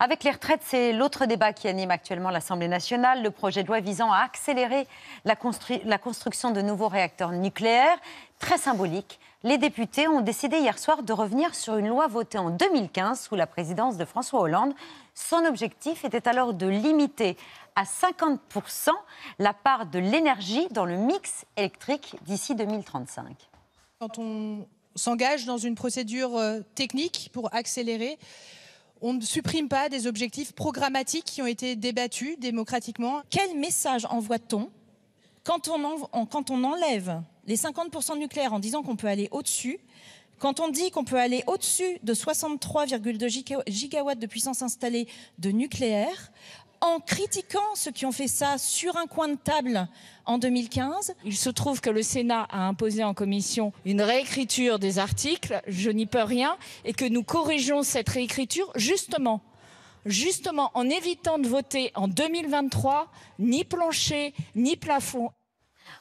Avec les retraites, c'est l'autre débat qui anime actuellement l'Assemblée nationale, le projet de loi visant à accélérer la, construction de nouveaux réacteurs nucléaires. Très symbolique, les députés ont décidé hier soir de revenir sur une loi votée en 2015 sous la présidence de François Hollande. Son objectif était alors de limiter à 50% la part de l'énergie dans le mix électrique d'ici 2035. Quand on s'engage dans une procédure euh, technique pour accélérer, on ne supprime pas des objectifs programmatiques qui ont été débattus démocratiquement. Quel message envoie-t-on quand, quand on, enlève les 50% nucléaires en disant qu'on peut aller au-dessus quand on dit qu'on peut aller au-dessus de 63,2 gigawatts de puissance installée de nucléaire, en critiquant ceux qui ont fait ça sur un coin de table en 2015. Il se trouve que le Sénat a imposé en commission une réécriture des articles, je n'y peux rien, et que nous corrigeons cette réécriture justement justement en évitant de voter en 2023 ni plancher ni plafond.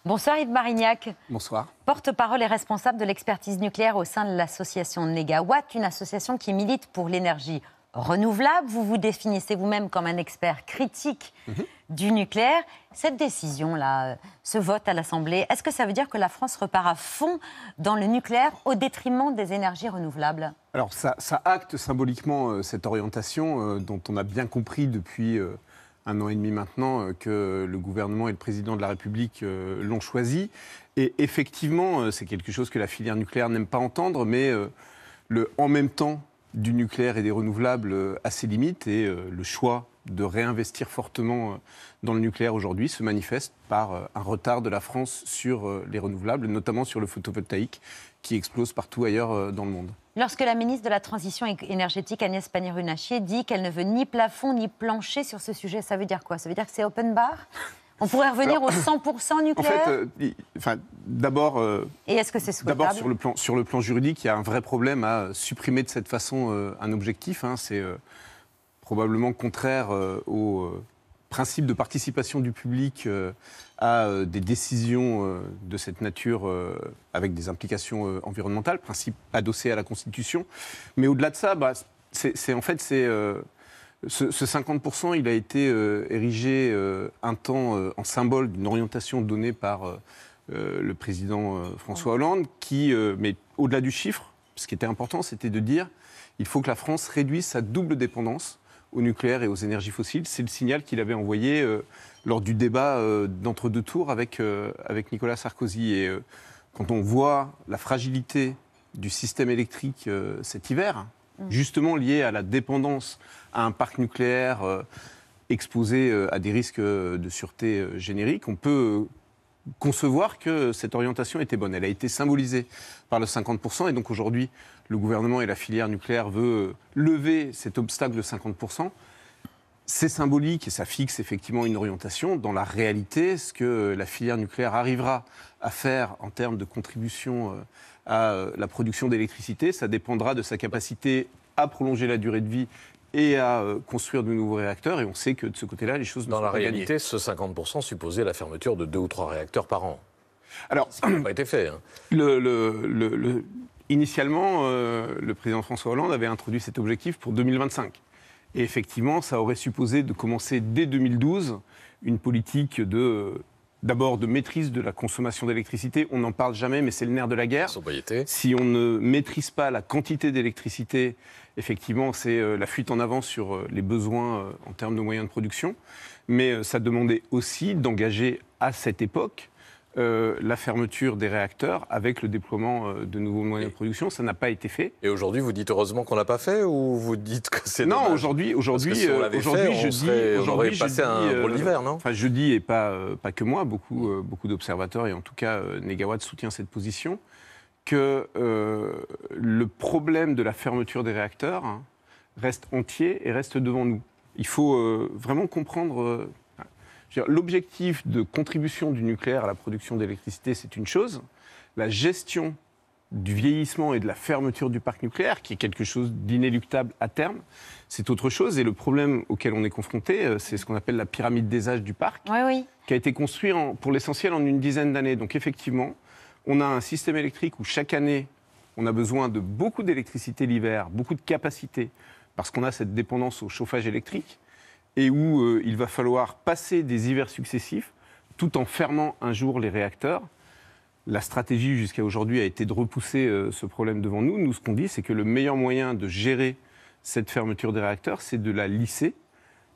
Bonsoir Yves Marignac. Bonsoir. Porte-parole et responsable de l'expertise nucléaire au sein de l'association Negawatt, une association qui milite pour l'énergie renouvelable, Vous vous définissez vous-même comme un expert critique mhm. du nucléaire. Cette décision-là, euh, ce vote à l'Assemblée, est-ce que ça veut dire que la France repart à fond dans le nucléaire au détriment des énergies renouvelables Alors ça, acte symboliquement euh, cette orientation euh, dont on a bien compris depuis... un an et demi maintenant que le gouvernement et le président de la République l'ont choisi. Et effectivement, c'est quelque chose que la filière nucléaire n'aime pas entendre, mais en même temps du nucléaire et des renouvelables euh, à ses limites et euh, le choix de réinvestir fortement euh, dans le nucléaire aujourd'hui se manifeste par un retard de la France sur les renouvelables, notamment sur le photovoltaïque qui explose partout ailleurs dans le monde. Lorsque la ministre de la Transition énergétique, Agnès Pannier-Runacher, dit qu'elle ne veut ni plafond ni plancher sur ce sujet, ça veut dire quoi Ça veut dire que c'est open bar on pourrait revenir au 100% nucléaire En fait, euh, d'abord. Euh, Et est-ce que c'est souhaitable D'abord, sur, le plan, juridique, il y a un vrai problème à supprimer de cette façon euh, un objectif. Hein. c'est probablement contraire au principe de participation du public à des décisions de cette nature avec des implications environnementales, principe adossé à la Constitution. Mais au-delà de ça, bah, c'est en fait c'est ce, 50%, il a été euh, érigé euh, un temps euh, en symbole d'une orientation donnée par le président François Hollande, qui, mais au-delà du chiffre, ce qui était important, c'était de dire il faut que la France réduise sa double dépendance au nucléaire et aux énergies fossiles. C'est le signal qu'il avait envoyé lors du débat d'entre-deux tours avec Nicolas Sarkozy. Et quand on voit la fragilité du système électrique cet hiver, Mm. justement lié à la dépendance à un parc nucléaire euh, exposé euh, à des risques euh, de sûreté génériques, on peut concevoir que cette orientation était bonne. Elle a été symbolisée par le 50%, et donc aujourd'hui, le gouvernement et la filière nucléaire veulent lever cet obstacle de 50%. C'est symbolique et ça fixe effectivement une orientation. Dans la réalité, ce que la filière nucléaire arrivera à faire en termes de contribution euh, à euh, la production d'électricité, ça dépendra de sa capacité à prolonger la durée de vie et à euh, construire de nouveaux réacteurs. Et on sait que de ce côté-là, les choses ne Dans sont pas Dans la réalité, ce 50% supposait la fermeture de deux ou trois réacteurs par an. Alors, ça n'a pas été fait. Hein. Initialement, le président François Hollande avait introduit cet objectif pour 2025. Et effectivement, ça aurait supposé de commencer dès 2012 une politique de d'abord de maîtrise de la consommation d'électricité. On n'en parle jamais, mais c'est le nerf de la guerre. Si on ne maîtrise pas la quantité d'électricité, effectivement, c'est euh, la fuite en avant sur euh, les besoins euh, en termes de moyens de production. Mais ça demandait aussi d'engager à cette époque euh, la fermeture des réacteurs avec le déploiement euh, de nouveaux moyens de production. Ça n'a pas été fait. Et aujourd'hui, vous dites heureusement qu'on ne l'a pas fait ou vous dites que c'est Non, aujourd'hui, aujourd'hui, euh, aujourd'hui, je dis, aujourd'hui, je passé un rôle d'hiver, non Enfin, je dis et pas pas que moi, beaucoup mm. beaucoup d'observateurs et en tout cas Negawatt soutient cette position que le problème de la fermeture des réacteurs hein, reste entier et reste devant nous. Il faut vraiment comprendre L'objectif de contribution du nucléaire à la production d'électricité, c'est une chose. La gestion du vieillissement et de la fermeture du parc nucléaire, qui est quelque chose d'inéluctable à terme, c'est autre chose. Et le problème auquel on est confronté, euh, c'est ce qu'on appelle la pyramide des âges du parc, qui a été construit pour l'essentiel en une dizaine d'années. Donc effectivement, on a un système électrique où chaque année, on a besoin de beaucoup d'électricité l'hiver, beaucoup de capacité, parce qu'on a cette dépendance au chauffage électrique et où euh, il va falloir passer des hivers successifs tout en fermant un jour les réacteurs. La stratégie jusqu'à aujourd'hui a été de repousser euh, ce problème devant nous. Nous, ce qu'on dit, c'est que le meilleur moyen de gérer cette fermeture des réacteurs, c'est de la lisser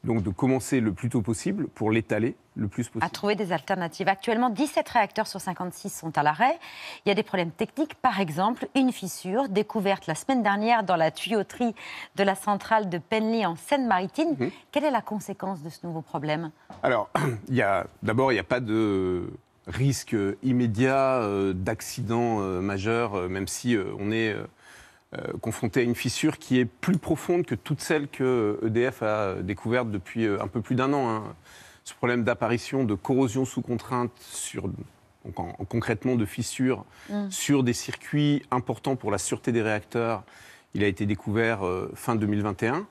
donc de commencer le plus tôt possible pour l'étaler le plus possible. À trouver des alternatives. Actuellement, 17 réacteurs sur 56 sont à l'arrêt. Il y a des problèmes techniques, par exemple une fissure découverte la semaine dernière dans la tuyauterie de la centrale de Penly en Seine-Maritime. Mhm. Quelle est la conséquence de ce nouveau problème Alors, d'abord, il n'y a pas de risque immédiat euh, d'accident euh, majeur, euh, même si on est euh, confronté à une fissure qui est plus profonde que toutes celles que EDF euh, e a euh, découvertes depuis un peu plus d'un an. Hein. Ce problème d'apparition de corrosion sous contrainte sur concrètement de fissures hum. sur des circuits importants pour la sûreté des réacteurs, il a été découvert fin 2021.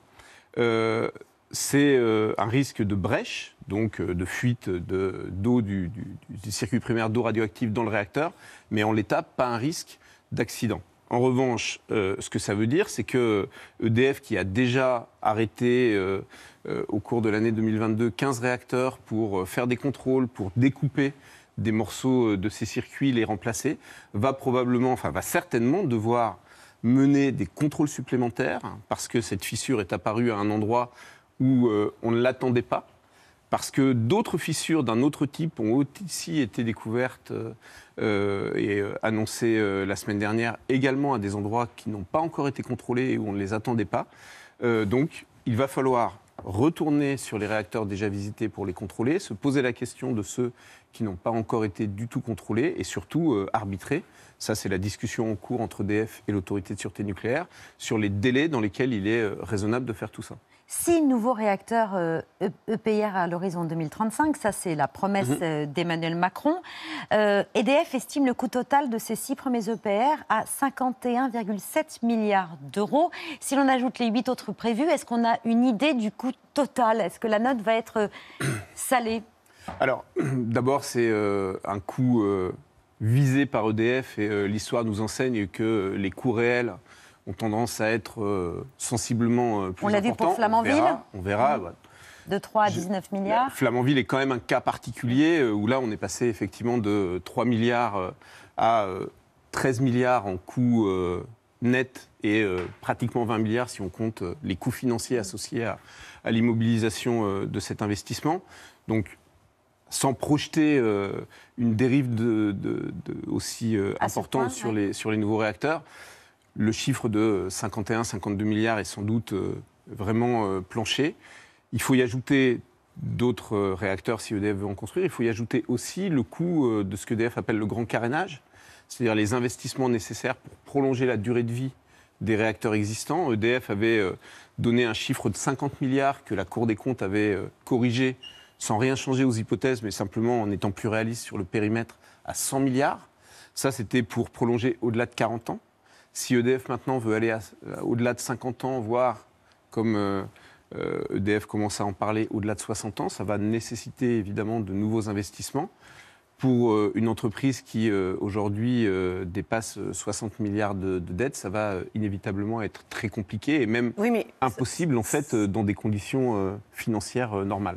c'est un risque de brèche, donc de fuite d'eau du, du, circuit primaire d'eau radioactive dans le réacteur, mais en l'état, pas un risque d'accident. En revanche, euh, ce que ça veut dire, c'est que EDF, qui a déjà arrêté euh, euh, au cours de l'année 2022 15 réacteurs pour faire des contrôles, pour découper des morceaux de ces circuits, les remplacer, va probablement, enfin va certainement devoir mener des contrôles supplémentaires parce que cette fissure est apparue à un endroit où on ne l'attendait pas parce que d'autres fissures d'un autre type ont aussi été découvertes euh, euh, et euh, annoncées la semaine dernière, également à des endroits qui n'ont pas encore été contrôlés et où on ne les attendait pas. donc, il va falloir retourner sur les réacteurs déjà visités pour les contrôler, se poser la question de ceux qui n'ont pas encore été du tout contrôlés et surtout arbitrer. Ça, c'est la discussion en cours entre DF et l'autorité de sûreté nucléaire sur les délais dans lesquels il est raisonnable de faire tout ça. Six nouveaux réacteurs EPR euh, e, e à l'horizon 2035, ça c'est la promesse mhm. euh, d'Emmanuel Macron. EDF euh, e estime le coût total de ces six premiers EPR à 51,7 milliards d'euros. Si l'on ajoute les huit autres prévus, est-ce qu'on a une idée du coût total Est-ce que la note va être salée Alors, d'abord, c'est un coût visé par EDF et l'histoire nous enseigne que les coûts réels tendance à être euh, sensiblement euh, plus On l'a dit pour Flamanville. On verra. De 3 à 19 milliards. Flamanville est quand même un cas particulier euh, où là, on est passé effectivement de 3 milliards à 13 milliards en coûts net et pratiquement 20 milliards si on compte les coûts financiers associés à, l'immobilisation de cet investissement. Donc, sans projeter une dérive de, aussi importante sur les nouveaux réacteurs, le chiffre de 51-52 milliards est sans doute euh, vraiment euh, planché. Il faut y ajouter d'autres euh, réacteurs si EDF veut en construire. Il faut y ajouter aussi le coût de ce qu'EDF appelle le grand carénage, c'est-à-dire les investissements nécessaires pour prolonger la durée de vie des réacteurs existants. EDF avait donné un chiffre de 50 milliards que la Cour des comptes avait corrigé sans rien changer aux hypothèses, mais simplement en étant plus réaliste sur le périmètre à 100 milliards. Ça, c'était pour prolonger au-delà de 40 ans. Si EDF maintenant veut aller euh, au-delà de 50 ans, voire comme EDF euh, euh, e commence à en parler au-delà de 60 ans, ça va nécessiter évidemment de nouveaux investissements pour une entreprise qui aujourd'hui dépasse 60 milliards de, dettes, ça va inévitablement être très compliqué et même impossible en fait dans des conditions financières normales.